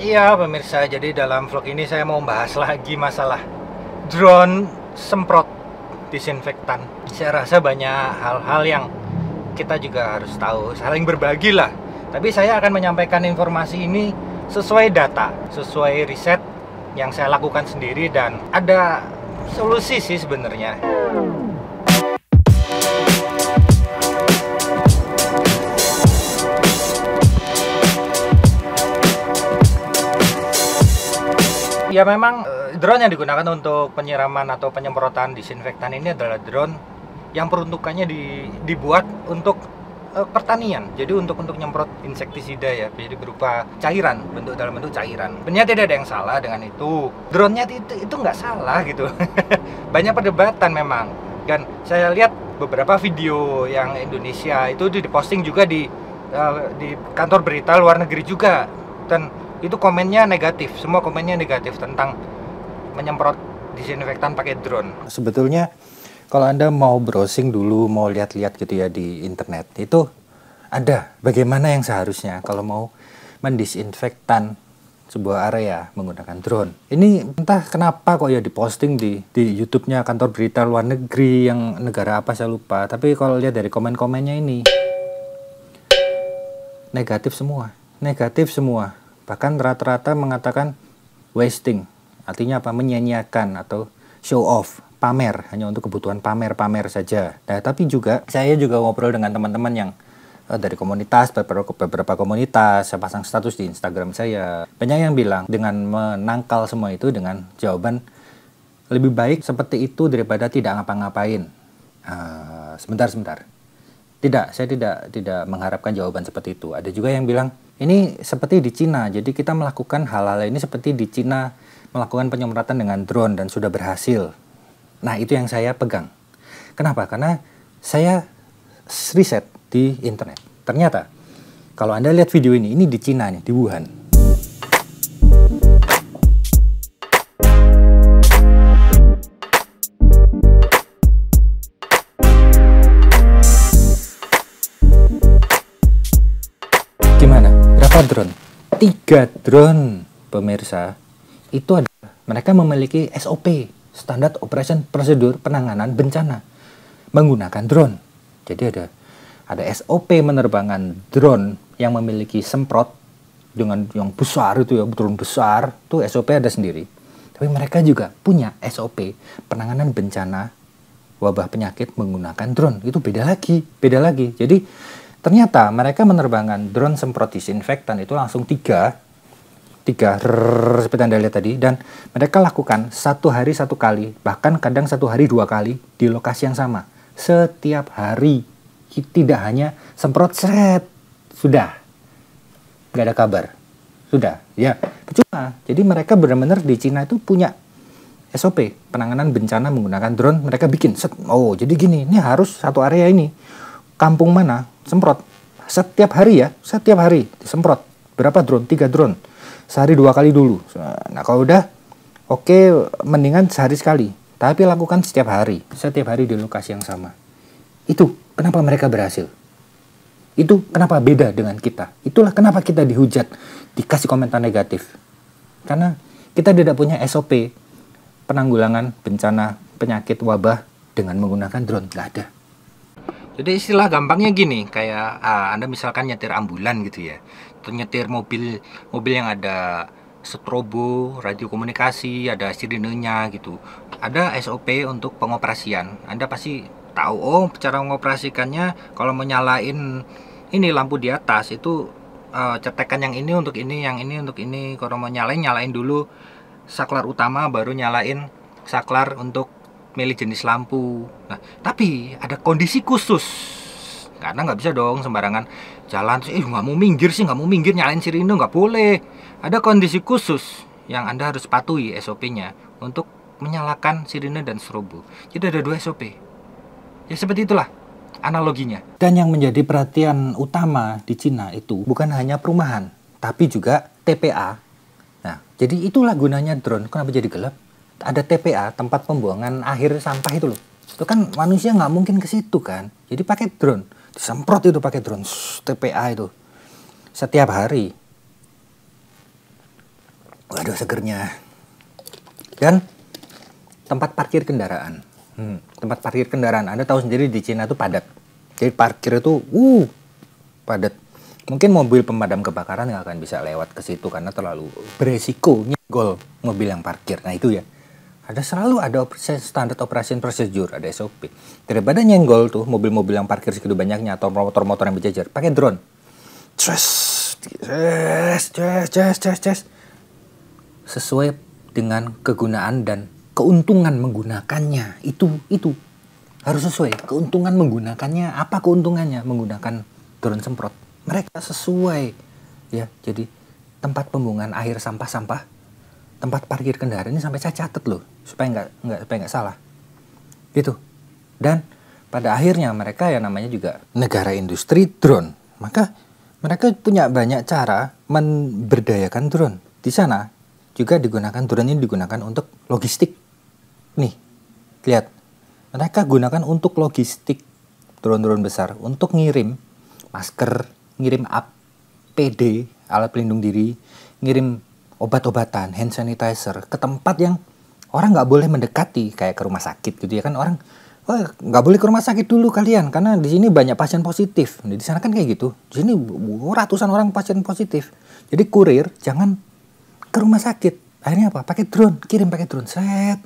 Iya pemirsa, jadi dalam vlog ini saya mau bahas lagi masalah drone semprot disinfektan. Saya rasa banyak hal-hal yang kita juga harus tahu, saling berbagi lah. Tapi saya akan menyampaikan informasi ini sesuai data, sesuai riset yang saya lakukan sendiri dan ada solusi sih sebenarnya. Iya, ya memang eh, drone yang digunakan untuk penyiraman atau penyemprotan disinfektan ini adalah drone yang peruntukannya di, dibuat untuk uh, pertanian. Jadi untuk untuk nyemprot insektisida ya, jadi berupa cairan, bentuk dalam bentuk cairan. Sebenarnya tidak ada yang salah dengan itu. Drone-nya itu itu nggak salah gitu. Banyak perdebatan memang. Dan saya lihat beberapa video yang Indonesia itu diposting juga di uh, di kantor berita luar negeri juga. Dan itu komennya negatif semua komennya negatif tentang menyemprot disinfektan pakai drone sebetulnya kalau anda mau browsing dulu mau lihat-lihat gitu ya di internet itu ada bagaimana yang seharusnya kalau mau mendisinfektan sebuah area menggunakan drone. Ini entah kenapa kok ya diposting di di YouTube-nya kantor berita luar negeri yang negara apa saya lupa. Tapi kalau lihat dari komen-komennya ini negatif semua, negatif semua. Bahkan rata-rata mengatakan wasting, artinya apa? Menyanyiakan atau show off, pamer, hanya untuk kebutuhan pamer-pamer saja. Nah, tapi juga saya juga ngobrol dengan teman-teman yang eh, dari komunitas, beberapa, komunitas, saya pasang status di Instagram saya. Banyak yang bilang dengan menangkal semua itu dengan jawaban lebih baik seperti itu daripada tidak ngapa-ngapain. Uh, sebentar, sebentar. Tidak, saya tidak tidak mengharapkan jawaban seperti itu. Ada juga yang bilang ini seperti di Cina, jadi kita melakukan hal-hal ini seperti di Cina melakukan penyemprotan dengan drone dan sudah berhasil. Nah itu yang saya pegang. Kenapa? Karena saya riset di internet. Ternyata kalau Anda lihat video ini, ini di Cina nih, di Wuhan drone. Tiga drone pemirsa itu ada. mereka memiliki SOP, standar operation prosedur penanganan bencana menggunakan drone. Jadi ada ada SOP penerbangan drone yang memiliki semprot dengan yang besar itu ya drone besar itu SOP ada sendiri. Tapi mereka juga punya SOP penanganan bencana wabah penyakit menggunakan drone. Itu beda lagi, beda lagi. Jadi Ternyata mereka menerbangkan drone semprot disinfektan itu langsung tiga, tiga rrr, seperti anda lihat tadi, dan mereka lakukan satu hari satu kali, bahkan kadang satu hari dua kali di lokasi yang sama. Setiap hari tidak hanya semprot seret, sudah, nggak ada kabar, sudah, ya percuma. Jadi mereka benar-benar di Cina itu punya SOP penanganan bencana menggunakan drone mereka bikin set oh jadi gini ini harus satu area ini kampung mana semprot setiap hari ya setiap hari disemprot berapa drone tiga drone sehari dua kali dulu nah kalau udah oke mendingan sehari sekali tapi lakukan setiap hari setiap hari di lokasi yang sama itu kenapa mereka berhasil itu kenapa beda dengan kita itulah kenapa kita dihujat dikasih komentar negatif karena kita tidak punya SOP penanggulangan bencana penyakit wabah dengan menggunakan drone nggak ada jadi istilah gampangnya gini, kayak uh, Anda misalkan nyetir ambulan gitu ya. Atau nyetir mobil mobil yang ada strobo, radio komunikasi, ada sirinenya gitu. Ada SOP untuk pengoperasian. Anda pasti tahu oh cara mengoperasikannya kalau menyalain ini lampu di atas itu uh, cetekan yang ini untuk ini, yang ini untuk ini. Kalau mau nyalain nyalain dulu saklar utama baru nyalain saklar untuk milih jenis lampu. Nah, tapi ada kondisi khusus karena nggak bisa dong sembarangan jalan eh nggak mau minggir sih nggak mau minggir nyalain sirine nggak boleh ada kondisi khusus yang anda harus patuhi SOP-nya untuk menyalakan sirine dan strobo jadi ada dua SOP ya seperti itulah analoginya dan yang menjadi perhatian utama di Cina itu bukan hanya perumahan tapi juga TPA nah jadi itulah gunanya drone kenapa jadi gelap ada TPA tempat pembuangan akhir sampah itu loh itu kan manusia nggak mungkin ke situ kan jadi pakai drone disemprot itu pakai drone TPA itu setiap hari waduh segernya dan tempat parkir kendaraan hmm, tempat parkir kendaraan anda tahu sendiri di Cina itu padat jadi parkir itu uh padat mungkin mobil pemadam kebakaran nggak akan bisa lewat ke situ karena terlalu beresiko nyenggol mobil yang parkir nah itu ya ada selalu ada standar operation procedure, ada SOP. Daripada nyenggol tuh mobil-mobil yang parkir segitu banyaknya atau motor-motor yang berjajar, pakai drone. Tres, tres, tres, tres, tres, Sesuai dengan kegunaan dan keuntungan menggunakannya. Itu, itu. Harus sesuai. Keuntungan menggunakannya, apa keuntungannya menggunakan drone semprot? Mereka sesuai. Ya, jadi tempat pembuangan air sampah-sampah tempat parkir kendaraan ini sampai saya catat loh supaya nggak nggak supaya nggak salah gitu dan pada akhirnya mereka ya namanya juga negara industri drone maka mereka punya banyak cara memberdayakan drone di sana juga digunakan drone ini digunakan untuk logistik nih lihat mereka gunakan untuk logistik drone-drone besar untuk ngirim masker ngirim APD alat pelindung diri ngirim obat-obatan, hand sanitizer ke tempat yang orang nggak boleh mendekati kayak ke rumah sakit gitu ya kan orang oh, nggak boleh ke rumah sakit dulu kalian karena di sini banyak pasien positif nah, di sana kan kayak gitu di sini ratusan orang pasien positif jadi kurir jangan ke rumah sakit akhirnya apa pakai drone kirim pakai drone set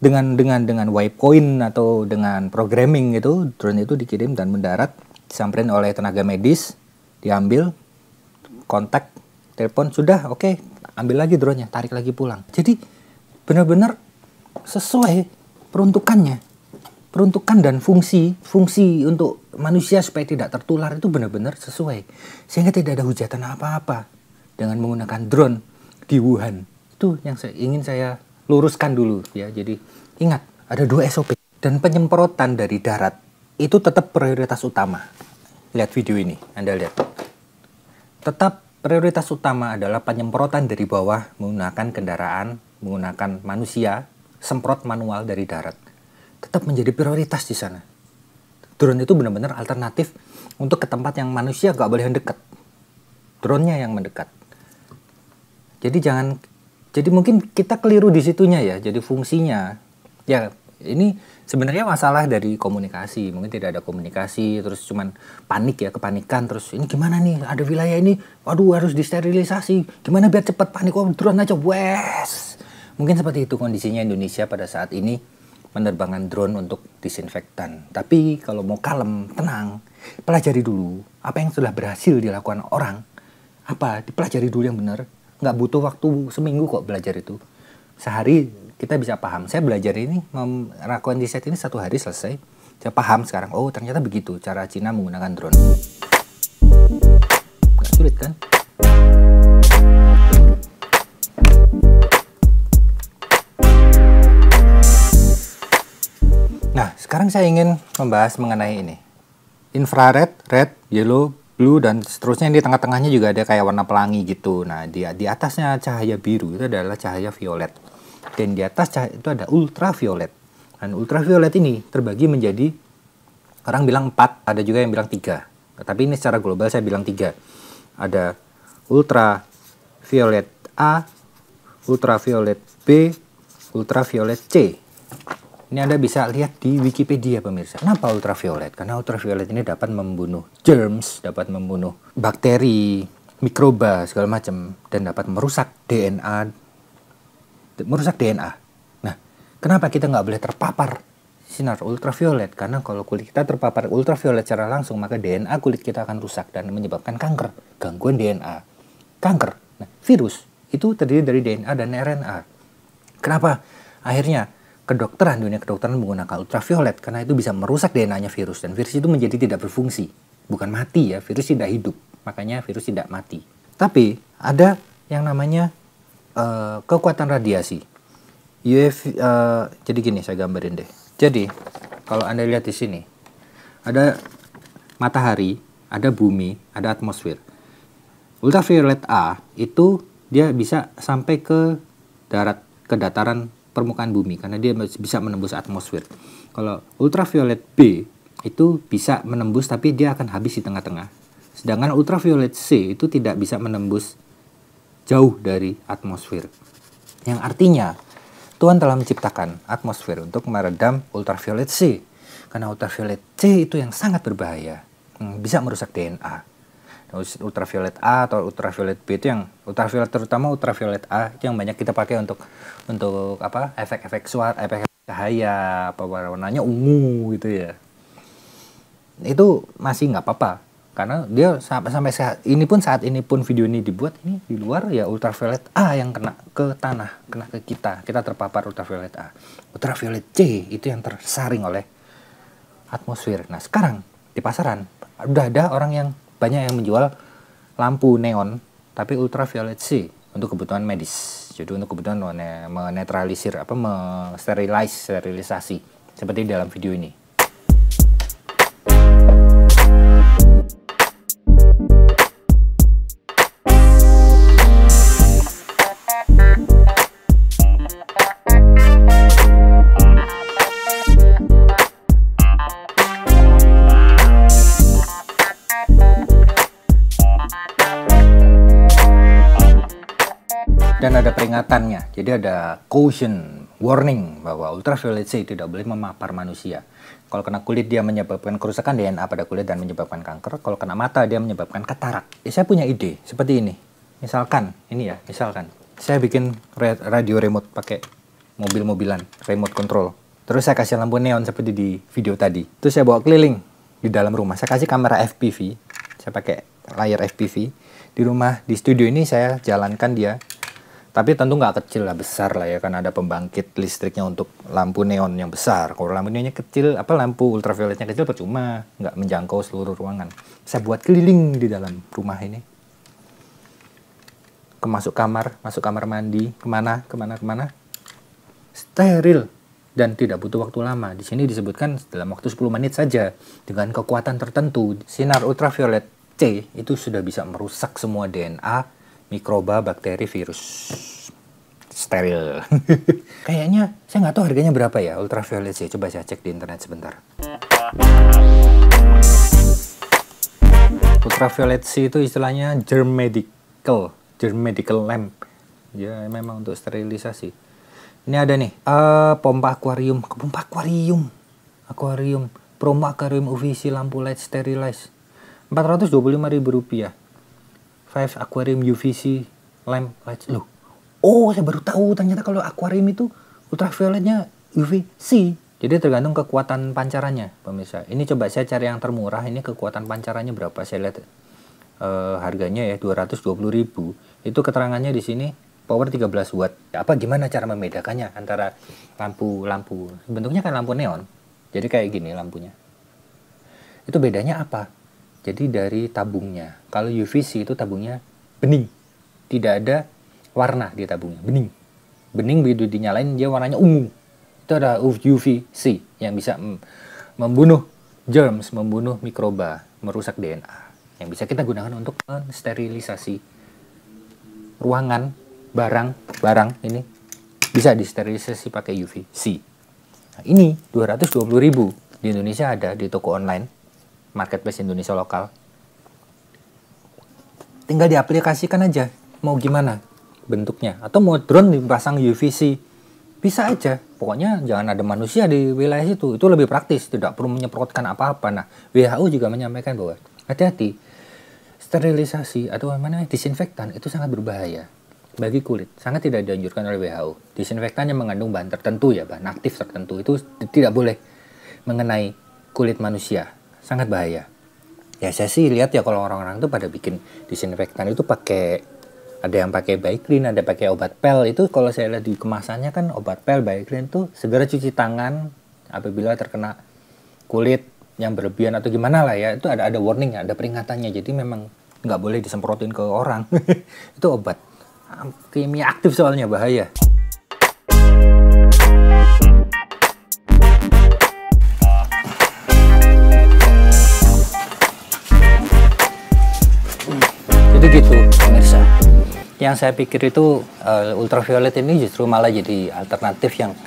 dengan dengan dengan waypoint atau dengan programming gitu drone itu dikirim dan mendarat disamperin oleh tenaga medis diambil kontak telepon sudah oke okay, ambil lagi drone-nya tarik lagi pulang jadi benar-benar sesuai peruntukannya peruntukan dan fungsi fungsi untuk manusia supaya tidak tertular itu benar-benar sesuai sehingga tidak ada hujatan apa-apa dengan menggunakan drone di Wuhan itu yang saya, ingin saya luruskan dulu ya jadi ingat ada dua SOP dan penyemprotan dari darat itu tetap prioritas utama lihat video ini Anda lihat tetap Prioritas utama adalah penyemprotan dari bawah menggunakan kendaraan, menggunakan manusia, semprot manual dari darat. Tetap menjadi prioritas di sana. Drone itu benar-benar alternatif untuk ke tempat yang manusia gak boleh mendekat. Drone-nya yang mendekat. Jadi jangan jadi mungkin kita keliru di situnya ya. Jadi fungsinya ya ini sebenarnya masalah dari komunikasi mungkin tidak ada komunikasi terus cuman panik ya kepanikan terus ini gimana nih ada wilayah ini waduh harus disterilisasi gimana biar cepat panik oh drone aja wes mungkin seperti itu kondisinya Indonesia pada saat ini penerbangan drone untuk disinfektan tapi kalau mau kalem tenang pelajari dulu apa yang sudah berhasil dilakukan orang apa dipelajari dulu yang benar nggak butuh waktu seminggu kok belajar itu sehari kita bisa paham. Saya belajar ini melakukan riset ini satu hari selesai. Saya paham sekarang. Oh ternyata begitu cara Cina menggunakan drone. Gak sulit kan? Nah, sekarang saya ingin membahas mengenai ini. Infrared, red, yellow, blue dan seterusnya di tengah-tengahnya juga ada kayak warna pelangi gitu. Nah, di di atasnya cahaya biru itu adalah cahaya violet dan di atas cahaya itu ada ultraviolet. Dan ultraviolet ini terbagi menjadi orang bilang 4, ada juga yang bilang 3. Tapi ini secara global saya bilang 3. Ada ultraviolet A, ultraviolet B, ultraviolet C. Ini Anda bisa lihat di Wikipedia pemirsa. Kenapa ultraviolet? Karena ultraviolet ini dapat membunuh germs, dapat membunuh bakteri, mikroba segala macam dan dapat merusak DNA merusak DNA. Nah, kenapa kita nggak boleh terpapar sinar ultraviolet? Karena kalau kulit kita terpapar ultraviolet secara langsung, maka DNA kulit kita akan rusak dan menyebabkan kanker, gangguan DNA, kanker. Nah, virus itu terdiri dari DNA dan RNA. Kenapa? Akhirnya kedokteran dunia kedokteran menggunakan ultraviolet karena itu bisa merusak DNA-nya virus dan virus itu menjadi tidak berfungsi. Bukan mati ya, virus tidak hidup. Makanya virus tidak mati. Tapi ada yang namanya uh, kekuatan radiasi. UV uh, eh, jadi gini saya gambarin deh. Jadi kalau Anda lihat di sini ada matahari, ada bumi, ada atmosfer. Ultraviolet A itu dia bisa sampai ke darat ke dataran permukaan bumi karena dia bisa menembus atmosfer. Kalau ultraviolet B itu bisa menembus tapi dia akan habis di tengah-tengah. Sedangkan ultraviolet C itu tidak bisa menembus jauh dari atmosfer. Yang artinya Tuhan telah menciptakan atmosfer untuk meredam ultraviolet C. Karena ultraviolet C itu yang sangat berbahaya, bisa merusak DNA. Ultraviolet A atau ultraviolet B itu yang ultraviolet terutama ultraviolet A itu yang banyak kita pakai untuk untuk apa efek-efek suara, efek, cahaya, apa warnanya ungu gitu ya. Itu masih nggak apa-apa karena dia sampai sampai saat ini pun saat ini pun video ini dibuat ini di luar ya ultraviolet A yang kena ke tanah kena ke kita kita terpapar ultraviolet A ultraviolet C itu yang tersaring oleh atmosfer nah sekarang di pasaran udah ada orang yang banyak yang menjual lampu neon tapi ultraviolet C untuk kebutuhan medis jadi untuk kebutuhan menetralisir apa mensterilize sterilisasi seperti dalam video ini peringatannya. Jadi ada caution, warning bahwa ultraviolet C tidak boleh memapar manusia. Kalau kena kulit dia menyebabkan kerusakan DNA pada kulit dan menyebabkan kanker. Kalau kena mata dia menyebabkan katarak. Ya, saya punya ide seperti ini. Misalkan ini ya, misalkan saya bikin radio remote pakai mobil-mobilan, remote control. Terus saya kasih lampu neon seperti di video tadi. Terus saya bawa keliling di dalam rumah. Saya kasih kamera FPV. Saya pakai layar FPV. Di rumah, di studio ini saya jalankan dia tapi tentu nggak kecil lah, besar lah ya, kan ada pembangkit listriknya untuk lampu neon yang besar. Kalau lampu neonnya kecil, apa lampu ultravioletnya kecil percuma, nggak menjangkau seluruh ruangan. Saya buat keliling di dalam rumah ini. kemasuk kamar, masuk kamar mandi, kemana, kemana, kemana. Steril dan tidak butuh waktu lama. Di sini disebutkan dalam waktu 10 menit saja dengan kekuatan tertentu sinar ultraviolet C itu sudah bisa merusak semua DNA mikroba, bakteri, virus steril. Kayaknya saya nggak tahu harganya berapa ya ultraviolet sih. Coba saya cek di internet sebentar. Ultraviolet C itu istilahnya germ medical, germ medical lamp. Ya memang untuk sterilisasi. Ini ada nih, uh, pompa akuarium, pompa akuarium, akuarium, promo akuarium UVC lampu LED sterilize. ribu rupiah 5 aquarium UVC lamp lights loh oh saya baru tahu ternyata kalau aquarium itu ultravioletnya UVC jadi tergantung kekuatan pancarannya pemirsa ini coba saya cari yang termurah ini kekuatan pancarannya berapa saya lihat uh, harganya ya 220.000 itu keterangannya di sini power 13 watt ya, apa gimana cara membedakannya antara lampu lampu bentuknya kan lampu neon jadi kayak gini lampunya itu bedanya apa jadi dari tabungnya. Kalau UVC itu tabungnya bening. Tidak ada warna di tabungnya, bening. Bening begitu dinyalain dia warnanya ungu. Itu ada UVC yang bisa membunuh germs, membunuh mikroba, merusak DNA. Yang bisa kita gunakan untuk sterilisasi ruangan, barang, barang ini bisa disterilisasi pakai UVC. Nah, ini 220.000 di Indonesia ada di toko online marketplace Indonesia lokal tinggal diaplikasikan aja mau gimana bentuknya atau mau drone dipasang UVC bisa aja pokoknya jangan ada manusia di wilayah situ itu lebih praktis tidak perlu menyemprotkan apa-apa nah WHO juga menyampaikan bahwa hati-hati sterilisasi atau mana disinfektan itu sangat berbahaya bagi kulit sangat tidak dianjurkan oleh WHO disinfektan yang mengandung bahan tertentu ya bahan aktif tertentu itu tidak boleh mengenai kulit manusia sangat bahaya. Ya saya sih lihat ya kalau orang-orang itu pada bikin disinfektan itu pakai ada yang pakai Baiklin, ada pakai obat pel itu kalau saya lihat di kemasannya kan obat pel Baiklin itu segera cuci tangan apabila terkena kulit yang berlebihan atau gimana lah ya itu ada ada warning ada peringatannya jadi memang nggak boleh disemprotin ke orang itu obat kimia aktif soalnya bahaya. begitu pemirsa yang saya pikir itu uh, ultraviolet ini justru malah jadi alternatif yang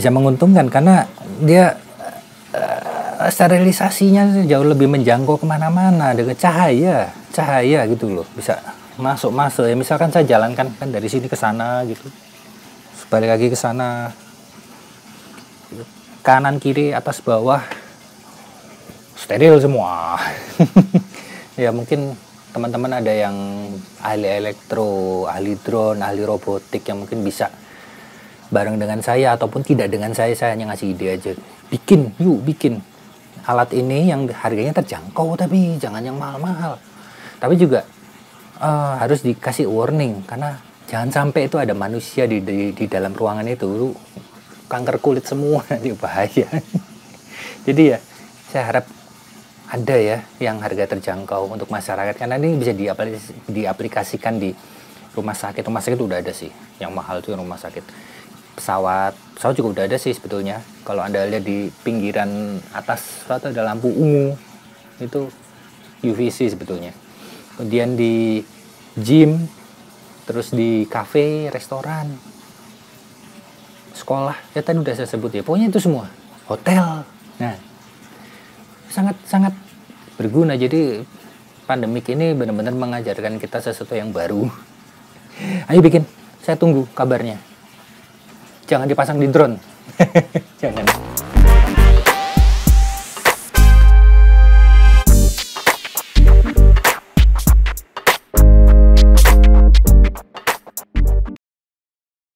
bisa menguntungkan karena dia uh, sterilisasinya jauh lebih menjangkau kemana-mana dengan cahaya cahaya gitu loh bisa masuk masuk ya misalkan saya jalankan kan dari sini ke sana gitu balik lagi ke sana kanan kiri atas bawah steril semua ya mungkin teman-teman ada yang ahli elektro, ahli drone, ahli robotik yang mungkin bisa bareng dengan saya ataupun tidak dengan saya, saya hanya ngasih ide aja. Bikin, yuk bikin alat ini yang harganya terjangkau tapi jangan yang mahal-mahal. Tapi juga uh, harus dikasih warning karena jangan sampai itu ada manusia di di, di dalam ruangan itu kanker kulit semua nanti bahaya. Jadi ya saya harap ada ya yang harga terjangkau untuk masyarakat karena ini bisa diaplikasikan di rumah sakit rumah sakit udah ada sih yang mahal tuh rumah sakit pesawat pesawat juga udah ada sih sebetulnya kalau anda lihat di pinggiran atas atau ada lampu ungu itu UVC sebetulnya kemudian di gym terus di cafe restoran sekolah ya tadi udah saya sebut ya pokoknya itu semua hotel nah sangat sangat berguna jadi pandemik ini benar-benar mengajarkan kita sesuatu yang baru ayo bikin saya tunggu kabarnya jangan dipasang di drone jangan